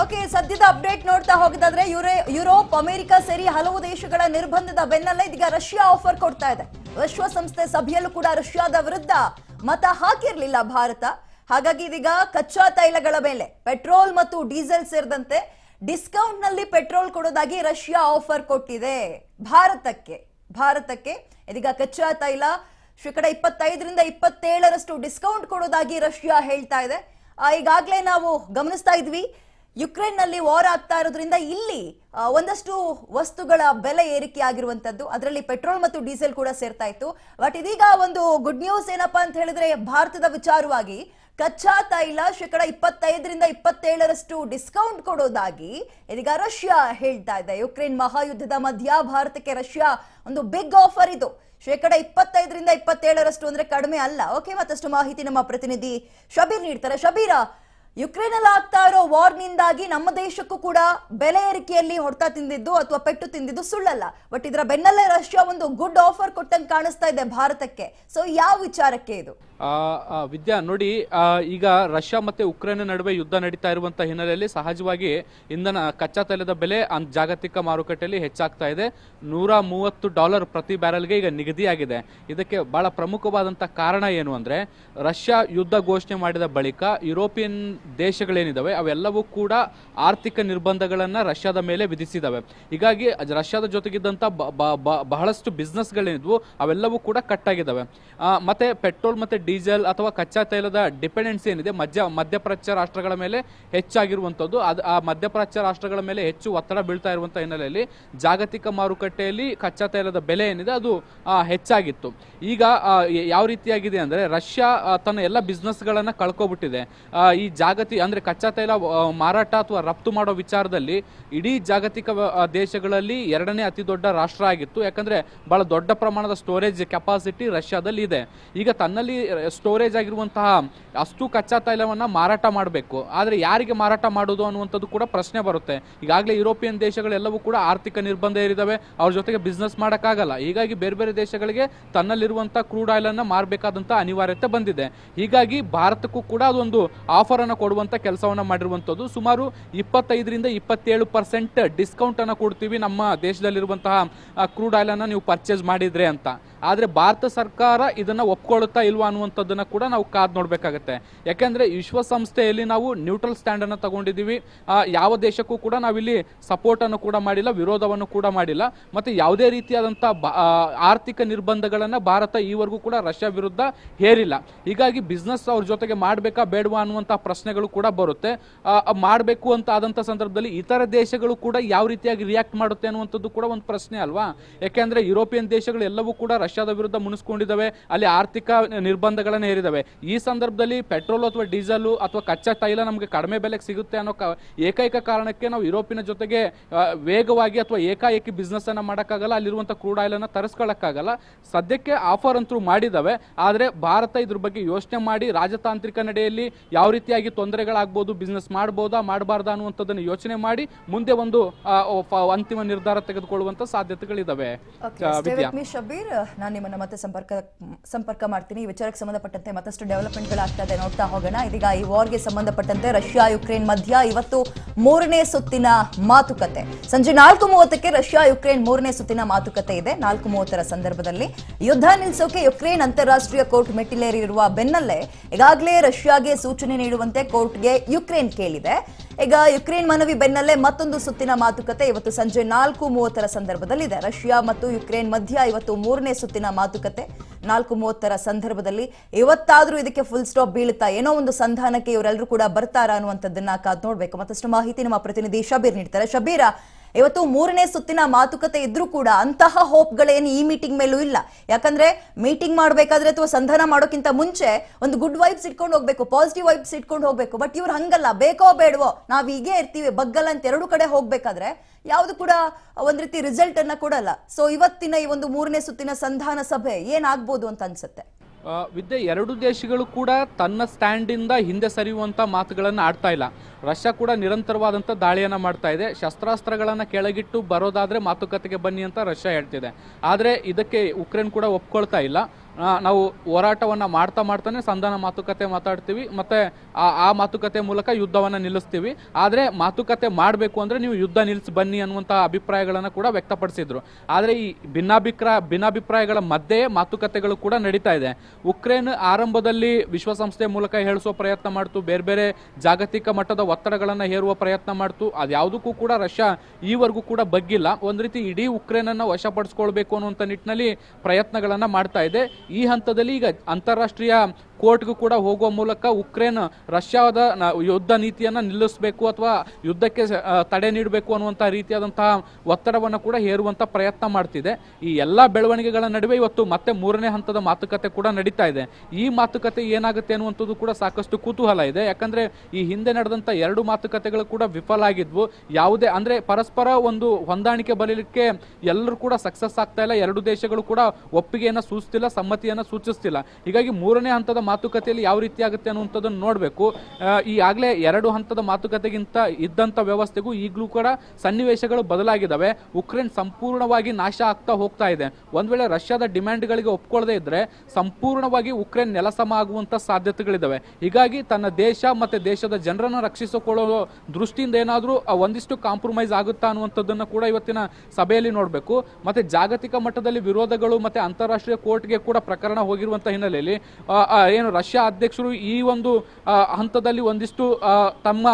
okay ಸದ್ಯದ update ನೋಡ್ತಾ ಹೋಗೋದಾದ್ರೆ ಯುರೋಪ್ ಅಮೆರಿಕ ಸೇರಿ ಹಲವು ದೇಶಗಳ ನಿರ್ಬಂಧದ ಬೆನ್ನಲ್ಲೇ ಇದೀಗ ರಷ್ಯಾ ಆಫರ್ ಕೊಡ್ತಾ ಇದೆ ವಿಶ್ವಸಂಸ್ಥೆ ಸಭೆಯಲ್ಲೂ ಕೂಡ ರಷ್ಯಾದ ವಿರುದ್ಧ ಮತ ಹಾಕಿರ್ಲಿಲ್ಲ ಭಾರತ ಹಾಗಾಗಿ ಇದೀಗ ಕಚ್ಚಾ ತೈಲಗಳ ಮೇಲೆ ಪೆಟ್ರೋಲ್ ಮತ್ತು ಡೀಸೆಲ್ ಸೇರಿದಂತೆ ಡಿಸ್ಕೌಂಟ್ ನಲ್ಲಿ ಪೆಟ್ರೋಲ್ ಕೊಡೋದಾಗಿ ರಷ್ಯಾ ಆಫರ್ ಕೊಟ್ಟಿದೆ ಭಾರತಕ್ಕೆ ಭಾರತಕ್ಕೆ ಇದೀಗ ಕಚ್ಚಾ ತೈಲ ಶೇಕಡ ಇಪ್ಪತ್ತೈದರಿಂದ ಇಪ್ಪತ್ತೇಳರಷ್ಟು ಡಿಸ್ಕೌಂಟ್ ಕೊಡೋದಾಗಿ ರಷ್ಯಾ ಹೇಳ್ತಾ ಇದೆ ಈಗಾಗಲೇ ನಾವು ಗಮನಿಸ್ತಾ ಇದ್ವಿ ಯುಕ್ರೇನ್ ನಲ್ಲಿ ವಾರ್ ಆಗ್ತಾ ಇರೋದ್ರಿಂದ ಇಲ್ಲಿ ಒಂದಷ್ಟು ವಸ್ತುಗಳ ಬೆಲೆ ಏರಿಕೆ ಆಗಿರುವಂತದ್ದು ಅದರಲ್ಲಿ ಪೆಟ್ರೋಲ್ ಮತ್ತು ಡೀಸೆಲ್ ಕೂಡ ಸೇರ್ತಾ ಇತ್ತು ಬಟ್ ಇದೀಗ ಒಂದು ಗುಡ್ ನ್ಯೂಸ್ ಏನಪ್ಪಾ ಅಂತ ಹೇಳಿದ್ರೆ ಭಾರತದ ವಿಚಾರವಾಗಿ ಕಚ್ಚಾ ತೈಲ ಶೇಕಡ ಇಪ್ಪತ್ತೈದರಿಂದ ಇಪ್ಪತ್ತೇಳರಷ್ಟು ಡಿಸ್ಕೌಂಟ್ ಕೊಡೋದಾಗಿ ಇದೀಗ ರಷ್ಯಾ ಹೇಳ್ತಾ ಇದೆ ಯುಕ್ರೇನ್ ಮಹಾಯುದ್ಧದ ಮಧ್ಯ ಭಾರತಕ್ಕೆ ರಷ್ಯಾ ಒಂದು ಬಿಗ್ ಆಫರ್ ಇದು ಶೇಕಡ ಇಪ್ಪತ್ತೈದರಿಂದ ಇಪ್ಪತ್ತೇಳರಷ್ಟು ಅಂದ್ರೆ ಕಡಿಮೆ ಅಲ್ಲ ಓಕೆ ಮತ್ತಷ್ಟು ಮಾಹಿತಿ ನಮ್ಮ ಪ್ರತಿನಿಧಿ ಶಬೀರ್ ನೀಡ್ತಾರೆ ಶಬೀರ ಯುಕ್ರೇನಲ್ಲಿ ಆಗ್ತಾ ಇರೋ ವಾರ್ನಿಂದಾಗಿ ನಮ್ಮ ದೇಶಕ್ಕೂ ಕೂಡ ಬೆಲೆ ಏರಿಕೆಯಲ್ಲಿ ಹೊಡೆತ ತಿಂದಿದ್ದು ಅಥವಾ ಪೆಟ್ಟು ತಿಂದಿದ್ದು ಸುಳ್ಳಲ್ಲ ಬಟ್ ಇದರ ಬೆನ್ನಲ್ಲೇ ರಷ್ಯಾ ಒಂದು ಗುಡ್ ಆಫರ್ ಕೊಟ್ಟಂಗೆ ಕಾಣಿಸ್ತಾ ಇದೆ ಭಾರತಕ್ಕೆ ಸೊ ಯಾವ ವಿಚಾರಕ್ಕೆ ಇದು ವಿದ್ಯಾ ನೋಡಿ ಈಗ ರಷ್ಯಾ ಮತ್ತೆ ಉಕ್ರೇನ್ ನಡುವೆ ಯುದ್ಧ ನಡೀತಾ ಇರುವಂತಹ ಹಿನ್ನೆಲೆಯಲ್ಲಿ ಸಹಜವಾಗಿ ಇಂಧನ ಕಚ್ಚಾ ತೈಲದ ಬೆಲೆ ಜಾಗತಿಕ ಮಾರುಕಟ್ಟೆಯಲ್ಲಿ ಹೆಚ್ಚಾಗ್ತಾ ಇದೆ ನೂರ ಮೂವತ್ತು ಡಾಲರ್ ಪ್ರತಿ ಬ್ಯಾರಲ್ಗೆ ಈಗ ನಿಗದಿಯಾಗಿದೆ ಇದಕ್ಕೆ ಬಹಳ ಪ್ರಮುಖವಾದಂತಹ ಕಾರಣ ಏನು ಅಂದ್ರೆ ರಷ್ಯಾ ಯುದ್ಧ ಘೋಷಣೆ ಮಾಡಿದ ಬಳಿಕ ಯುರೋಪಿಯನ್ ದೇಶಗಳೇನಿದ್ದಾವೆ ಅವೆಲ್ಲವೂ ಕೂಡ ಆರ್ಥಿಕ ನಿರ್ಬಂಧಗಳನ್ನು ರಷ್ಯಾದ ಮೇಲೆ ವಿಧಿಸಿದ್ದಾವೆ ಹೀಗಾಗಿ ರಷ್ಯಾದ ಜೊತೆಗಿದ್ದಂಥ ಬಹಳಷ್ಟು ಬಿಸ್ನೆಸ್ಗಳೇನಿದ್ವು ಅವೆಲ್ಲವೂ ಕೂಡ ಕಟ್ ಆಗಿದ್ದಾವೆ ಮತ್ತೆ ಪೆಟ್ರೋಲ್ ಮತ್ತು ಡೀಸೆಲ್ ಅಥವಾ ಕಚ್ಚಾ ತೈಲದ ಡಿಪೆಂಡೆನ್ಸಿ ಏನಿದೆ ಮಧ್ಯ ಮಧ್ಯಪ್ರಾಚ್ಯ ರಾಷ್ಟ್ರಗಳ ಮೇಲೆ ಹೆಚ್ಚಾಗಿರುವಂಥದ್ದು ಅದು ಆ ಮಧ್ಯಪ್ರಾಚ್ಯ ರಾಷ್ಟ್ರಗಳ ಮೇಲೆ ಹೆಚ್ಚು ಒತ್ತಡ ಬೀಳ್ತಾ ಇರುವಂಥ ಹಿನ್ನೆಲೆಯಲ್ಲಿ ಜಾಗತಿಕ ಮಾರುಕಟ್ಟೆಯಲ್ಲಿ ಕಚ್ಚಾ ತೈಲದ ಬೆಲೆ ಏನಿದೆ ಅದು ಹೆಚ್ಚಾಗಿತ್ತು ಈಗ ಯಾವ ರೀತಿಯಾಗಿದೆ ಅಂದರೆ ರಷ್ಯಾ ತನ್ನ ಎಲ್ಲ ಬಿಸ್ನೆಸ್ಗಳನ್ನು ಕಳ್ಕೊಬಿಟ್ಟಿದೆ ಈ ಜಾ ಜಾಗತಿ ಅಂದರೆ ಕಚ್ಚಾ ತೈಲ ಮಾರಾಟ ಅಥವಾ ರಫ್ತು ಮಾಡೋ ವಿಚಾರದಲ್ಲಿ ಇಡೀ ಜಾಗತಿಕ ದೇಶಗಳಲ್ಲಿ ಎರಡನೇ ಅತಿ ದೊಡ್ಡ ರಾಷ್ಟ್ರ ಆಗಿತ್ತು ಯಾಕಂದರೆ ಭಾಳ ದೊಡ್ಡ ಪ್ರಮಾಣದ ಸ್ಟೋರೇಜ್ ಕೆಪಾಸಿಟಿ ರಷ್ಯಾದಲ್ಲಿ ಇದೆ ಈಗ ತನ್ನಲ್ಲಿ ಸ್ಟೋರೇಜ್ ಆಗಿರುವಂತಹ ಅಷ್ಟು ಕಚ್ಚಾ ತೈಲವನ್ನು ಮಾರಾಟ ಮಾಡಬೇಕು ಆದರೆ ಯಾರಿಗೆ ಮಾರಾಟ ಮಾಡೋದು ಅನ್ನುವಂಥದ್ದು ಕೂಡ ಪ್ರಶ್ನೆ ಬರುತ್ತೆ ಈಗಾಗಲೇ ಯುರೋಪಿಯನ್ ದೇಶಗಳೆಲ್ಲವೂ ಕೂಡ ಆರ್ಥಿಕ ನಿರ್ಬಂಧ ಇರಿದವೆ ಅವ್ರ ಜೊತೆಗೆ ಬಿಸ್ನೆಸ್ ಮಾಡೋಕ್ಕಾಗಲ್ಲ ಹೀಗಾಗಿ ಬೇರೆ ಬೇರೆ ದೇಶಗಳಿಗೆ ತನ್ನಲ್ಲಿರುವಂತಹ ಕ್ರೂಡ್ ಆಯಿಲನ್ನು ಮಾರಬೇಕಾದಂಥ ಅನಿವಾರ್ಯತೆ ಬಂದಿದೆ ಹೀಗಾಗಿ ಭಾರತಕ್ಕೂ ಕೂಡ ಅದೊಂದು ಆಫರ್ ಆಫರನ್ನು ಕೊಡುವಂತ ಕೆಲಸವನ್ನ ಮಾಡಿರುವಂಥದ್ದು ಸುಮಾರು ಇಪ್ಪತ್ತೈದರಿಂದ ಇಪ್ಪತ್ತೇಳು ಪರ್ಸೆಂಟ್ ಡಿಸ್ಕೌಂಟನ್ನು ಕೊಡ್ತೀವಿ ನಮ್ಮ ದೇಶದಲ್ಲಿರುವಂತಹ ಕ್ರೂಡ್ ಆಯಿಲನ್ನು ನೀವು ಪರ್ಚೇಸ್ ಮಾಡಿದ್ರೆ ಅಂತ ಆದರೆ ಭಾರತ ಸರ್ಕಾರ ಇದನ್ನ ಒಪ್ಕೊಳ್ಳುತ್ತಾ ಇಲ್ವಾ ಅನ್ನುವಂಥದ್ದನ್ನ ಕೂಡ ನಾವು ಕಾದು ನೋಡಬೇಕಾಗತ್ತೆ ಯಾಕೆಂದರೆ ವಿಶ್ವಸಂಸ್ಥೆಯಲ್ಲಿ ನಾವು ನ್ಯೂಟ್ರಲ್ ಸ್ಟ್ಯಾಂಡನ್ನು ತಗೊಂಡಿದ್ದೀವಿ ಯಾವ ದೇಶಕ್ಕೂ ಕೂಡ ನಾವಿಲ್ಲಿ ಸಪೋರ್ಟನ್ನು ಕೂಡ ಮಾಡಿಲ್ಲ ವಿರೋಧವನ್ನು ಕೂಡ ಮಾಡಿಲ್ಲ ಮತ್ತೆ ಯಾವುದೇ ರೀತಿಯಾದಂಥ ಆರ್ಥಿಕ ನಿರ್ಬಂಧಗಳನ್ನು ಭಾರತ ಈವರೆಗೂ ಕೂಡ ರಷ್ಯಾ ವಿರುದ್ಧ ಹೇರಿಲ್ಲ ಹೀಗಾಗಿ ಬಿಸ್ನೆಸ್ ಅವ್ರ ಜೊತೆಗೆ ಮಾಡಬೇಕಾ ಬೇಡವಾ ಅನ್ನುವಂಥ ಪ್ರಶ್ನೆ ಪ್ರಶ್ನೆಗಳು ಕೂಡ ಬರುತ್ತೆ ಮಾಡಬೇಕು ಅಂತ ಆದಂಥ ಸಂದರ್ಭದಲ್ಲಿ ಇತರ ದೇಶಗಳು ಕೂಡ ಯಾವ ರೀತಿಯಾಗಿ ರಿಯಾಕ್ಟ್ ಮಾಡುತ್ತೆ ಅನ್ನುವಂಥದ್ದು ಕೂಡ ಒಂದು ಪ್ರಶ್ನೆ ಅಲ್ವಾ ಯಾಕೆಂದರೆ ಯುರೋಪಿಯನ್ ದೇಶಗಳು ಎಲ್ಲವೂ ಕೂಡ ರಷ್ಯಾದ ವಿರುದ್ಧ ಮುನಿಸ್ಕೊಂಡಿದ್ದಾವೆ ಅಲ್ಲಿ ಆರ್ಥಿಕ ನಿರ್ಬಂಧಗಳನ್ನು ಹೇರಿದಾವೆ ಈ ಸಂದರ್ಭದಲ್ಲಿ ಪೆಟ್ರೋಲ್ ಅಥವಾ ಡೀಸೆಲು ಅಥವಾ ಕಚ್ಚಾ ತೈಲ ನಮಗೆ ಕಡಿಮೆ ಬೆಲೆಗೆ ಸಿಗುತ್ತೆ ಅನ್ನೋ ಏಕೈಕ ಕಾರಣಕ್ಕೆ ನಾವು ಯುರೋಪಿನ ಜೊತೆಗೆ ವೇಗವಾಗಿ ಅಥವಾ ಏಕಾಏಕಿ ಬಿಸ್ನೆಸ್ಸನ್ನು ಮಾಡೋಕ್ಕಾಗಲ್ಲ ಅಲ್ಲಿರುವಂಥ ಕ್ರೂಡ್ ಆಯಿಲನ್ನು ತರಿಸ್ಕೊಳ್ಳೋಕ್ಕಾಗಲ್ಲ ಸದ್ಯಕ್ಕೆ ಆಫರ್ ಅಂತೂ ಮಾಡಿದ್ದಾವೆ ಆದರೆ ಭಾರತ ಇದ್ರ ಬಗ್ಗೆ ಯೋಚನೆ ಮಾಡಿ ರಾಜತಾಂತ್ರಿಕ ನಡೆಯಲ್ಲಿ ಯಾವ ರೀತಿಯಾಗಿ ತೊಂದರೆಗಳಾಗ್ಬೋದು ಬಿಸ್ನೆಸ್ ಮಾಡ್ಬೋದಾ ಮಾಡಬಾರ್ದಾ ಅನ್ನುವಂಥದ್ದನ್ನು ಯೋಚನೆ ಮಾಡಿ ಮುಂದೆ ಒಂದು ಅಂತಿಮ ನಿರ್ಧಾರ ತೆಗೆದುಕೊಳ್ಳುವಂತ ಸಾಧ್ಯತೆಗಳಿದಾವೆ ಶಬೀರ್ ನಾನು ನಿಮ್ಮನ್ನ ಮತ್ತೆ ಸಂಪರ್ಕ ಸಂಪರ್ಕ ಮಾಡ್ತೀನಿ ಈ ವಿಚಾರಕ್ಕೆ ಸಂಬಂಧಪಟ್ಟಂತೆ ಮತ್ತಷ್ಟು ಆಗ್ತಾ ಇದೆ ನೋಡ್ತಾ ಹೋಗೋಣ ಇದೀಗ ಈ ವಾರ್ಗೆ ಸಂಬಂಧಪಟ್ಟಂತೆ ರಷ್ಯಾ ಯುಕ್ರೇನ್ ಮಧ್ಯ ಇವತ್ತು ಮೂರನೇ ಸುತ್ತಿನ ಮಾತುಕತೆ ಸಂಜೆ ನಾಲ್ಕು ಮೂವತ್ತಕ್ಕೆ ರಷ್ಯಾ ಯುಕ್ರೇನ್ ಮೂರನೇ ಸುತ್ತಿನ ಮಾತುಕತೆ ಇದೆ ನಾಲ್ಕು ಮೂವತ್ತರ ಸಂದರ್ಭದಲ್ಲಿ ಯುದ್ಧ ನಿಲ್ಲಿಸೋಕೆ ಯುಕ್ರೇನ್ ಅಂತಾರಾಷ್ಟ್ರೀಯ ಕೋರ್ಟ್ ಮೆಟ್ಟಿಲೇರಿರುವ ಬೆನ್ನಲ್ಲೇ ಈಗಾಗಲೇ ರಷ್ಯಾಗೆ ಸೂಚನೆ ನೀಡುವಂತೆ ಕೋರ್ಟ್ಗೆ ಯುಕ್ರೇನ್ ಕೇಳಿದೆ ಈಗ ಯುಕ್ರೇನ್ ಮನವಿ ಬೆನ್ನಲ್ಲೇ ಮತ್ತೊಂದು ಸುತ್ತಿನ ಮಾತುಕತೆ ಇವತ್ತು ಸಂಜೆ ನಾಲ್ಕು ಮೂವತ್ತರ ಸಂದರ್ಭದಲ್ಲಿ ಇದೆ ರಷ್ಯಾ ಮತ್ತು ಯುಕ್ರೇನ್ ಮಧ್ಯ ಇವತ್ತು ಮೂರನೇ ಸುತ್ತಿನ ಮಾತುಕತೆ ನಾಲ್ಕು ಮೂವತ್ತರ ಸಂದರ್ಭದಲ್ಲಿ ಇವತ್ತಾದರೂ ಇದಕ್ಕೆ ಫುಲ್ ಸ್ಟಾಪ್ ಬೀಳುತ್ತಾ ಏನೋ ಒಂದು ಸಂಧಾನಕ್ಕೆ ಇವರೆಲ್ಲರೂ ಕೂಡ ಬರ್ತಾರಾ ಅನ್ನುವಂಥದ್ದನ್ನ ಕಾದ್ ನೋಡಬೇಕು ಮತ್ತಷ್ಟು ಮಾಹಿತಿ ನಮ್ಮ ಪ್ರತಿನಿಧಿ ಶಬೀರ್ ನೀಡ್ತಾರೆ ಶಬೀರ ಇವತ್ತು ಮೂರನೇ ಸುತ್ತಿನ ಮಾತುಕತೆ ಇದ್ರೂ ಕೂಡ ಅಂತಹ ಹೋಪ್ಗಳೇನು ಈ ಮೀಟಿಂಗ್ ಮೇಲೂ ಇಲ್ಲ ಯಾಕಂದ್ರೆ ಮೀಟಿಂಗ್ ಮಾಡಬೇಕಾದ್ರೆ ಅಥವಾ ಸಂಧಾನ ಮಾಡೋಕ್ಕಿಂತ ಮುಂಚೆ ಒಂದು ಗುಡ್ ವೈಬ್ಸ್ ಇಟ್ಕೊಂಡು ಹೋಗ್ಬೇಕು ಪಾಸಿಟಿವ್ ವೈಬ್ಸ್ ಇಟ್ಕೊಂಡು ಹೋಗ್ಬೇಕು ಬಟ್ ಇವ್ರು ಹಂಗಲ್ಲ ಬೇಕೋ ಬೇಡವೋ ನಾವು ಹೀಗೆ ಇರ್ತೀವಿ ಬಗ್ಗಲ್ಲ ಅಂತ ಎರಡು ಕಡೆ ಹೋಗ್ಬೇಕಾದ್ರೆ ಯಾವುದು ಕೂಡ ಒಂದ್ ರೀತಿ ರಿಸಲ್ಟ್ ಅನ್ನ ಕೊಡಲ್ಲ ಸೊ ಇವತ್ತಿನ ಈ ಒಂದು ಮೂರನೇ ಸುತ್ತಿನ ಸಂಧಾನ ಸಭೆ ಏನಾಗ್ಬೋದು ಅಂತ ಅನ್ಸುತ್ತೆ ವಿದ್ಯೆ ಎರಡು ದೇಶಗಳು ಕೂಡ ತನ್ನ ಸ್ಟ್ಯಾಂಡಿಂದ ಹಿಂದೆ ಸರಿಯುವಂಥ ಮಾತುಗಳನ್ನು ಆಡ್ತಾ ಇಲ್ಲ ರಷ್ಯಾ ಕೂಡ ನಿರಂತರವಾದಂಥ ದಾಳಿಯನ್ನು ಮಾಡ್ತಾ ಇದೆ ಶಸ್ತ್ರಾಸ್ತ್ರಗಳನ್ನು ಕೆಳಗಿಟ್ಟು ಬರೋದಾದರೆ ಮಾತುಕತೆಗೆ ಬನ್ನಿ ಅಂತ ರಷ್ಯಾ ಹೇಳ್ತಿದೆ ಆದರೆ ಇದಕ್ಕೆ ಉಕ್ರೇನ್ ಕೂಡ ಒಪ್ಕೊಳ್ತಾ ಇಲ್ಲ ನಾವು ಹೋರಾಟವನ್ನು ಮಾಡ್ತಾ ಮಾಡ್ತಾನೆ ಸಂಧಾನ ಮಾತುಕತೆ ಮಾತಾಡ್ತೀವಿ ಮತ್ತು ಆ ಮಾತುಕತೆ ಮೂಲಕ ಯುದ್ಧವನ್ನು ನಿಲ್ಲಿಸ್ತೀವಿ ಆದರೆ ಮಾತುಕತೆ ಮಾಡಬೇಕು ಅಂದರೆ ನೀವು ಯುದ್ಧ ನಿಲ್ಲಿಸಿ ಬನ್ನಿ ಅನ್ನುವಂಥ ಅಭಿಪ್ರಾಯಗಳನ್ನು ಕೂಡ ವ್ಯಕ್ತಪಡಿಸಿದರು ಆದರೆ ಈ ಭಿನ್ನಾಭಿಪ್ರಾಯ ಭಿನ್ನಾಭಿಪ್ರಾಯಗಳ ಮಧ್ಯೆ ಮಾತುಕತೆಗಳು ಕೂಡ ನಡೀತಾ ಇದೆ ಉಕ್ರೇನ್ ಆರಂಭದಲ್ಲಿ ವಿಶ್ವಸಂಸ್ಥೆ ಮೂಲಕ ಹೇಳಿಸುವ ಪ್ರಯತ್ನ ಮಾಡ್ತು ಬೇರೆ ಬೇರೆ ಜಾಗತಿಕ ಮಟ್ಟದ ಒತ್ತಡಗಳನ್ನು ಹೇರುವ ಪ್ರಯತ್ನ ಮಾಡ್ತು ಅದ್ಯಾವುದಕ್ಕೂ ಕೂಡ ರಷ್ಯಾ ಈವರೆಗೂ ಕೂಡ ಬಗ್ಗಿಲ್ಲ ಒಂದು ರೀತಿ ಇಡೀ ಉಕ್ರೇನನ್ನು ವಶಪಡಿಸ್ಕೊಳ್ಬೇಕು ಅನ್ನುವಂಥ ನಿಟ್ಟಿನಲ್ಲಿ ಪ್ರಯತ್ನಗಳನ್ನು ಮಾಡ್ತಾ ಇದೆ ಈ ಹಂತದಲ್ಲಿ ಈಗ ಅಂತಾರಾಷ್ಟ್ರೀಯ ಕೋರ್ಟ್ಗೂ ಕೂಡ ಹೋಗುವ ಮೂಲಕ ಉಕ್ರೇನ್ ರಷ್ಯಾದ ಯುದ್ಧ ನೀತಿಯನ್ನು ನಿಲ್ಲಿಸಬೇಕು ಅಥವಾ ಯುದ್ಧಕ್ಕೆ ತಡೆ ನೀಡಬೇಕು ಅನ್ನುವಂತಹ ರೀತಿಯಾದಂತಹ ಒತ್ತಡವನ್ನು ಕೂಡ ಹೇರುವಂಥ ಪ್ರಯತ್ನ ಮಾಡ್ತಿದೆ ಈ ಎಲ್ಲ ಬೆಳವಣಿಗೆಗಳ ನಡುವೆ ಇವತ್ತು ಮತ್ತೆ ಮೂರನೇ ಹಂತದ ಮಾತುಕತೆ ಕೂಡ ನಡೀತಾ ಇದೆ ಈ ಮಾತುಕತೆ ಏನಾಗುತ್ತೆ ಅನ್ನುವಂಥದ್ದು ಕೂಡ ಸಾಕಷ್ಟು ಕುತೂಹಲ ಇದೆ ಯಾಕಂದ್ರೆ ಈ ಹಿಂದೆ ನಡೆದಂಥ ಎರಡು ಮಾತುಕತೆಗಳು ಕೂಡ ವಿಫಲ ಆಗಿದ್ವು ಯಾವುದೇ ಅಂದ್ರೆ ಪರಸ್ಪರ ಒಂದು ಹೊಂದಾಣಿಕೆ ಬರಲಿಕ್ಕೆ ಎಲ್ಲರೂ ಕೂಡ ಸಕ್ಸಸ್ ಆಗ್ತಾ ಇಲ್ಲ ಎರಡು ದೇಶಗಳು ಕೂಡ ಒಪ್ಪಿಗೆಯನ್ನು ಸೂಚಿಸ್ತಿಲ್ಲ ಸಮ್ಮತಿಯನ್ನು ಸೂಚಿಸ್ತಿಲ್ಲ ಹೀಗಾಗಿ ಮೂರನೇ ಹಂತದ ಮಾತುಕತೆಯಲ್ಲಿ ಯಾವ ರೀತಿ ಆಗುತ್ತೆ ಅನ್ನುವಂಥದ್ದನ್ನು ನೋಡಬೇಕು ಆಗಲೇ ಎರಡು ಹಂತದ ಮಾತುಕತೆಗಿಂತ ಇದ್ದಂಥ ವ್ಯವಸ್ಥೆಗೂ ಈಗಲೂ ಕೂಡ ಸನ್ನಿವೇಶಗಳು ಬದಲಾಗಿದ್ದಾವೆ ಉಕ್ರೇನ್ ಸಂಪೂರ್ಣವಾಗಿ ನಾಶ ಆಗ್ತಾ ಹೋಗ್ತಾ ಇದೆ ಒಂದು ವೇಳೆ ರಷ್ಯಾದ ಡಿಮ್ಯಾಂಡ್ಗಳಿಗೆ ಒಪ್ಕೊಳ್ಳದೇ ಇದ್ದರೆ ಸಂಪೂರ್ಣವಾಗಿ ಉಕ್ರೇನ್ ನೆಲಸಮ ಆಗುವಂಥ ಸಾಧ್ಯತೆಗಳಿದ್ದಾವೆ ಹೀಗಾಗಿ ತನ್ನ ದೇಶ ಮತ್ತು ದೇಶದ ಜನರನ್ನು ರಕ್ಷಿಸಿಕೊಳ್ಳೋ ದೃಷ್ಟಿಯಿಂದ ಏನಾದರೂ ಒಂದಿಷ್ಟು ಕಾಂಪ್ರಮೈಸ್ ಆಗುತ್ತಾ ಅನ್ನುವಂಥದ್ದನ್ನು ಕೂಡ ಇವತ್ತಿನ ಸಭೆಯಲ್ಲಿ ನೋಡಬೇಕು ಮತ್ತು ಜಾಗತಿಕ ಮಟ್ಟದಲ್ಲಿ ವಿರೋಧಗಳು ಮತ್ತು ಅಂತಾರಾಷ್ಟ್ರೀಯ ಕೋರ್ಟ್ಗೆ ಕೂಡ ಪ್ರಕರಣ ಹೋಗಿರುವಂಥ ಹಿನ್ನೆಲೆಯಲ್ಲಿ ಏನು ರಷ್ಯಾ ಅಧ್ಯಕ್ಷರು ಈ ಒಂದು ಹಂತದಲ್ಲಿ ಒಂದಿಷ್ಟು ತಮ್ಮ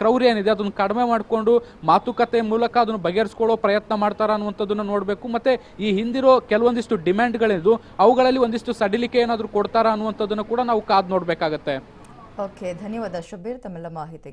ಕ್ರೌರ್ಯ ಏನಿದೆ ಅದನ್ನು ಕಡಿಮೆ ಮಾಡಿಕೊಂಡು ಮಾತುಕತೆ ಮೂಲಕ ಅದನ್ನು ಬಗೆಹರಿಸ್ಕೊಳ್ಳೋ ಪ್ರಯತ್ನ ಮಾಡ್ತಾರ ಅನ್ನುವಂಥದ್ದನ್ನು ನೋಡಬೇಕು ಮತ್ತು ಈ ಹಿಂದಿರೋ ಕೆಲವೊಂದಿಷ್ಟು ಡಿಮ್ಯಾಂಡ್ಗಳಿದ್ದು ಅವುಗಳಲ್ಲಿ ಒಂದಿಷ್ಟು ಸಡಿಲಿಕೆ ಏನಾದರೂ ಕೊಡ್ತಾರಾ ಅನ್ನುವಂಥದ್ದನ್ನು ಕೂಡ ನಾವು ಕಾದು ನೋಡಬೇಕಾಗತ್ತೆ ಓಕೆ ಧನ್ಯವಾದ ಶುಭೀರ್ ತಮ್ಮೆಲ್ಲ ಮಾಹಿತಿ